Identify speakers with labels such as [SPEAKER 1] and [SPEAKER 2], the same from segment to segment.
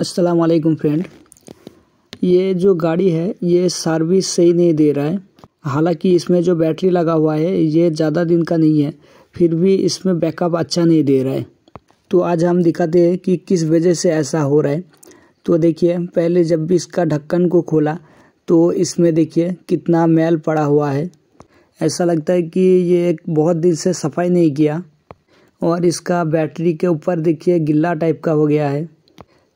[SPEAKER 1] अस्सलाम वालेकुम फ्रेंड ये जो गाड़ी है ये सर्विस सही नहीं दे रहा है हालांकि इसमें जो बैटरी लगा हुआ है ये ज़्यादा दिन का नहीं है फिर भी इसमें बैकअप अच्छा नहीं दे रहा है तो आज हम दिखाते हैं कि किस वजह से ऐसा हो रहा है तो देखिए पहले जब भी इसका ढक्कन को खोला तो इसमें देखिए कितना मैल पड़ा हुआ है ऐसा लगता है कि ये एक बहुत दिन से सफाई नहीं किया और इसका बैटरी के ऊपर देखिए गिल्ला टाइप का हो गया है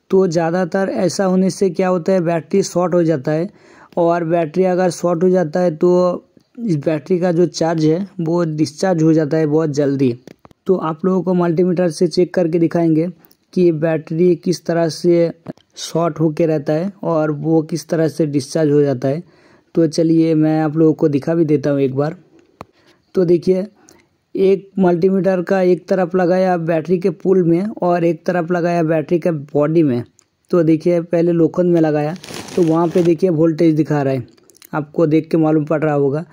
[SPEAKER 1] तो ज़्यादातर ऐसा होने से क्या होता है बैटरी शॉर्ट हो जाता है और बैटरी अगर शॉर्ट हो जाता है तो इस बैटरी का जो चार्ज है वो डिस्चार्ज हो जाता है बहुत जल्दी तो आप लोगों को मल्टीमीटर से चेक करके दिखाएंगे कि बैटरी किस तरह से शॉर्ट होके रहता है और वो किस तरह से डिस्चार्ज हो जाता है तो चलिए मैं आप लोगों को दिखा भी देता हूँ एक बार तो देखिए एक मल्टीमीटर का एक तरफ लगाया बैटरी के पुल में और एक तरफ लगाया बैटरी के बॉडी में तो देखिए पहले लोखंड में लगाया तो वहाँ पे देखिए वोल्टेज दिखा रहा है आपको देख के मालूम पड़ रहा होगा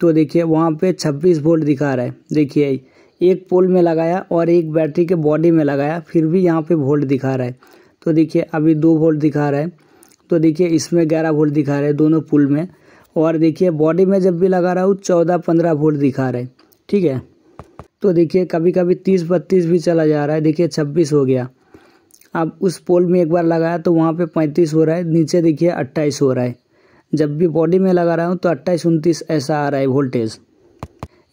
[SPEAKER 1] तो देखिए वहाँ पे 26 वोल्ट दिखा रहा है देखिए एक पोल में लगाया और एक बैटरी के बॉडी में लगाया फिर भी यहाँ पे वोल्ट दिखा रहा है तो देखिए अभी दो वोल्ट दिखा रहा है तो देखिए इसमें ग्यारह वोल्ट दिखा रहा है दोनों पुल में और देखिए बॉडी में जब भी लगा रहा हूँ चौदह पंद्रह वोल्ट दिखा रहा है ठीक है तो देखिए कभी कभी तीस बत्तीस भी चला जा रहा है देखिए छब्बीस हो गया अब उस पोल में एक बार लगाया तो वहाँ पे पैंतीस हो रहा है नीचे देखिए अट्ठाईस हो रहा है जब भी बॉडी में लगा रहा हूँ तो अट्ठाईस उनतीस ऐसा आ रहा है वोल्टेज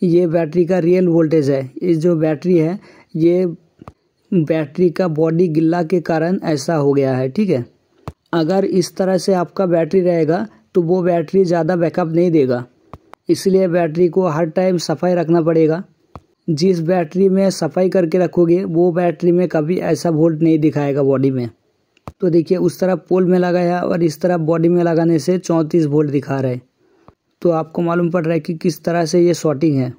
[SPEAKER 1] ये बैटरी का रियल वोल्टेज है इस जो बैटरी है ये बैटरी का बॉडी गिल्ला के कारण ऐसा हो गया है ठीक है अगर इस तरह से आपका बैटरी रहेगा तो वो बैटरी ज़्यादा बैकअप नहीं देगा इसलिए बैटरी को हर टाइम सफाई रखना पड़ेगा जिस बैटरी में सफाई करके रखोगे वो बैटरी में कभी ऐसा वोल्ट नहीं दिखाएगा बॉडी में तो देखिए उस तरफ पोल में लगाया और इस तरह बॉडी में लगाने से चौंतीस वोल्ट दिखा रहा है तो आपको मालूम पड़ रहा है कि किस तरह से ये शॉर्टिंग है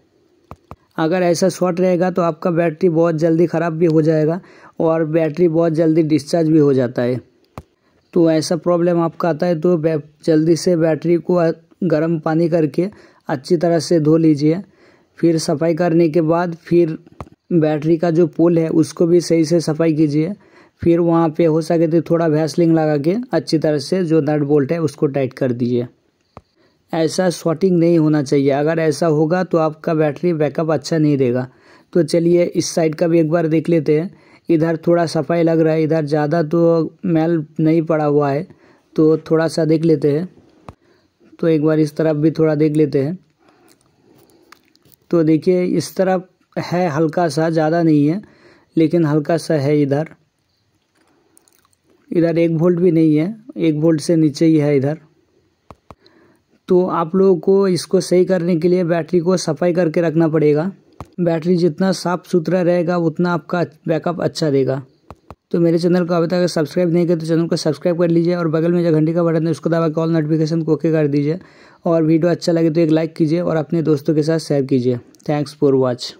[SPEAKER 1] अगर ऐसा शॉर्ट रहेगा तो आपका बैटरी बहुत जल्दी ख़राब भी हो जाएगा और बैटरी बहुत जल्दी डिस्चार्ज भी हो जाता है तो ऐसा प्रॉब्लम आपका आता है तो जल्दी से बैटरी को गर्म पानी करके अच्छी तरह से धो लीजिए फिर सफाई करने के बाद फिर बैटरी का जो पुल है उसको भी सही से सफाई कीजिए फिर वहाँ पे हो सके तो थोड़ा भैसलिंग लगा के अच्छी तरह से जो नट बोल्ट है उसको टाइट कर दीजिए ऐसा शॉर्टिंग नहीं होना चाहिए अगर ऐसा होगा तो आपका बैटरी बैकअप अच्छा नहीं देगा तो चलिए इस साइड का भी एक बार देख लेते हैं इधर थोड़ा सफाई लग रहा है इधर ज़्यादा तो मैल नहीं पड़ा हुआ है तो थोड़ा सा देख लेते हैं तो एक बार इस तरफ भी थोड़ा देख लेते हैं तो देखिए इस तरफ है हल्का सा ज़्यादा नहीं है लेकिन हल्का सा है इधर इधर एक वोल्ट भी नहीं है एक वोल्ट से नीचे ही है इधर तो आप लोगों को इसको सही करने के लिए बैटरी को सफाई करके रखना पड़ेगा बैटरी जितना साफ़ सुथरा रहेगा उतना आपका बैकअप अच्छा देगा तो मेरे चैनल को अभी तक सब्सक्राइब नहीं किया तो चैनल को सब्सक्राइब कर लीजिए और बगल में जो घंटी का बटन है उसको दबा कॉल नोटिफिकेशन को ओके कर दीजिए और वीडियो अच्छा लगे तो एक लाइक कीजिए और अपने दोस्तों के साथ शेयर कीजिए थैंक्स फॉर वॉच